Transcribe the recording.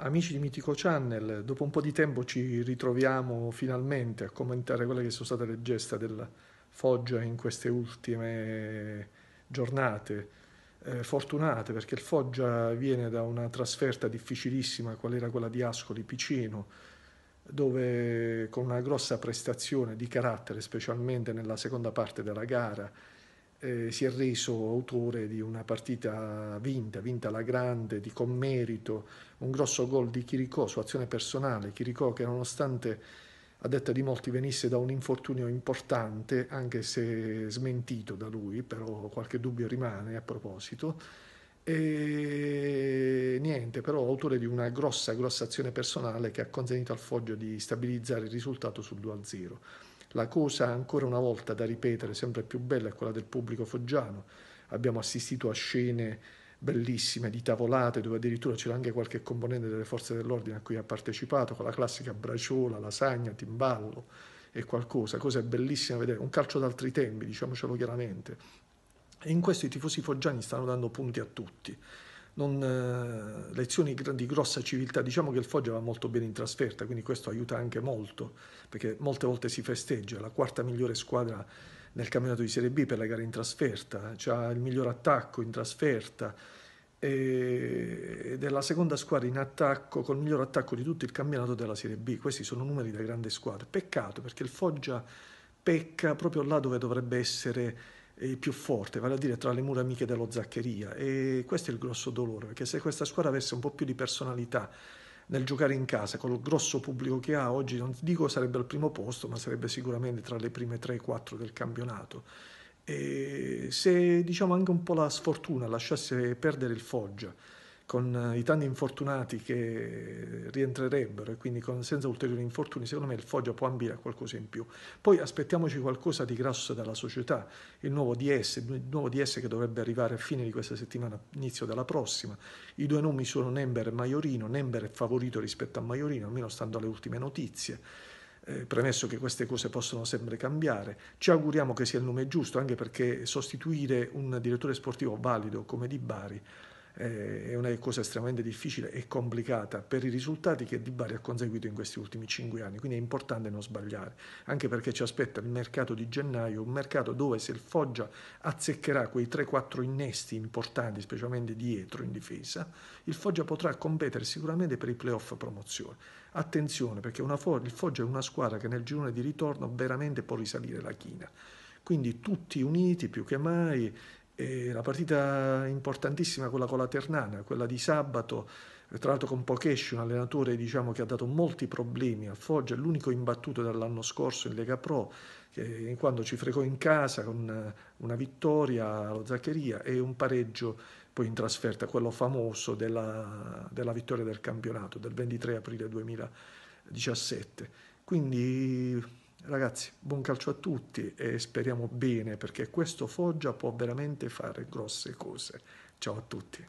Amici di Mitico Channel, dopo un po' di tempo ci ritroviamo finalmente a commentare quelle che sono state le gesta del Foggia in queste ultime giornate. Eh, fortunate perché il Foggia viene da una trasferta difficilissima, qual era quella di Ascoli Piceno, dove con una grossa prestazione di carattere, specialmente nella seconda parte della gara, eh, si è reso autore di una partita vinta, vinta alla grande, di commerito, un grosso gol di Chiricò su azione personale, Chiricò che nonostante a detta di molti venisse da un infortunio importante, anche se smentito da lui, però qualche dubbio rimane a proposito. E niente, però autore di una grossa, grossa azione personale che ha consentito al Foggio di stabilizzare il risultato sul 2-0. La cosa ancora una volta da ripetere, sempre più bella, è quella del pubblico foggiano. Abbiamo assistito a scene bellissime di tavolate dove addirittura c'era anche qualche componente delle forze dell'ordine a cui ha partecipato con la classica braciola, lasagna, timballo e qualcosa, cosa bellissima vedere, un calcio d'altri tempi, diciamocelo chiaramente. E in questo i tifosi foggiani stanno dando punti a tutti non, eh, lezioni di grossa civiltà. Diciamo che il Foggia va molto bene in trasferta, quindi questo aiuta anche molto, perché molte volte si festeggia la quarta migliore squadra nel campionato di Serie B per le gare in trasferta, ha il miglior attacco in trasferta ed è la seconda squadra in attacco col miglior attacco di tutto il campionato della Serie B. Questi sono numeri da grande squadra. Peccato perché il Foggia pecca proprio là dove dovrebbe essere più forte, vale a dire tra le mura amiche dello Zaccheria. E questo è il grosso dolore, perché se questa squadra avesse un po' più di personalità nel giocare in casa, con il grosso pubblico che ha oggi, non dico sarebbe al primo posto, ma sarebbe sicuramente tra le prime 3-4 del campionato. E se diciamo anche un po' la sfortuna lasciasse perdere il Foggia, con eh, i tanti infortunati che rientrerebbero e quindi con, senza ulteriori infortuni, secondo me il Foggia può ambire a qualcosa in più. Poi aspettiamoci qualcosa di grasso dalla società, il nuovo DS, il nuovo DS che dovrebbe arrivare a fine di questa settimana, inizio della prossima. I due nomi sono Nember e Maiorino, Nember è favorito rispetto a Maiorino, almeno stando alle ultime notizie. Eh, premesso che queste cose possono sempre cambiare. Ci auguriamo che sia il nome giusto, anche perché sostituire un direttore sportivo valido come Di Bari eh, è una cosa estremamente difficile e complicata per i risultati che Di Bari ha conseguito in questi ultimi cinque anni, quindi è importante non sbagliare, anche perché ci aspetta il mercato di gennaio, un mercato dove se il Foggia azzeccherà quei 3-4 innesti importanti, specialmente dietro in difesa, il Foggia potrà competere sicuramente per i playoff promozione. Attenzione perché Fo- il Foggia è una squadra che nel girone di ritorno veramente può risalire la china. Quindi tutti uniti più che mai, e la partita importantissima, quella con la Ternana, quella di sabato, eh, tra l'altro con Pokesh, un allenatore diciamo, che ha dato molti problemi a Foggia, l'unico imbattuto dall'anno scorso in Lega Pro, che, quando ci fregò in casa con eh, una vittoria allo Zaccheria e un pareggio poi in trasferta, quello famoso della, della vittoria del campionato del 23 aprile 2017. Quindi ragazzi, buon calcio a tutti e speriamo bene perché questo Foggia può veramente fare grosse cose. Ciao a tutti.